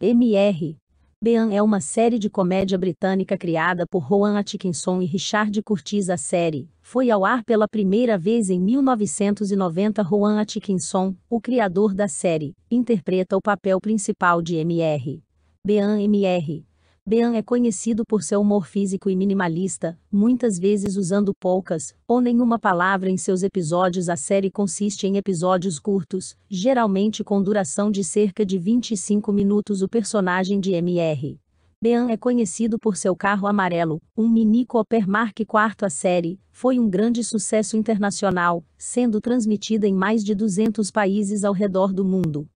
MR. Bean é uma série de comédia britânica criada por Rowan Atkinson e Richard Curtis. A série foi ao ar pela primeira vez em 1990. Rowan Atkinson, o criador da série, interpreta o papel principal de Mr. Bean Mr Bean é conhecido por seu humor físico e minimalista, muitas vezes usando poucas ou nenhuma palavra em seus episódios. A série consiste em episódios curtos, geralmente com duração de cerca de 25 minutos. O personagem de Mr. Bean é conhecido por seu carro amarelo, um Mini Cooper Mark IV. A série foi um grande sucesso internacional, sendo transmitida em mais de 200 países ao redor do mundo.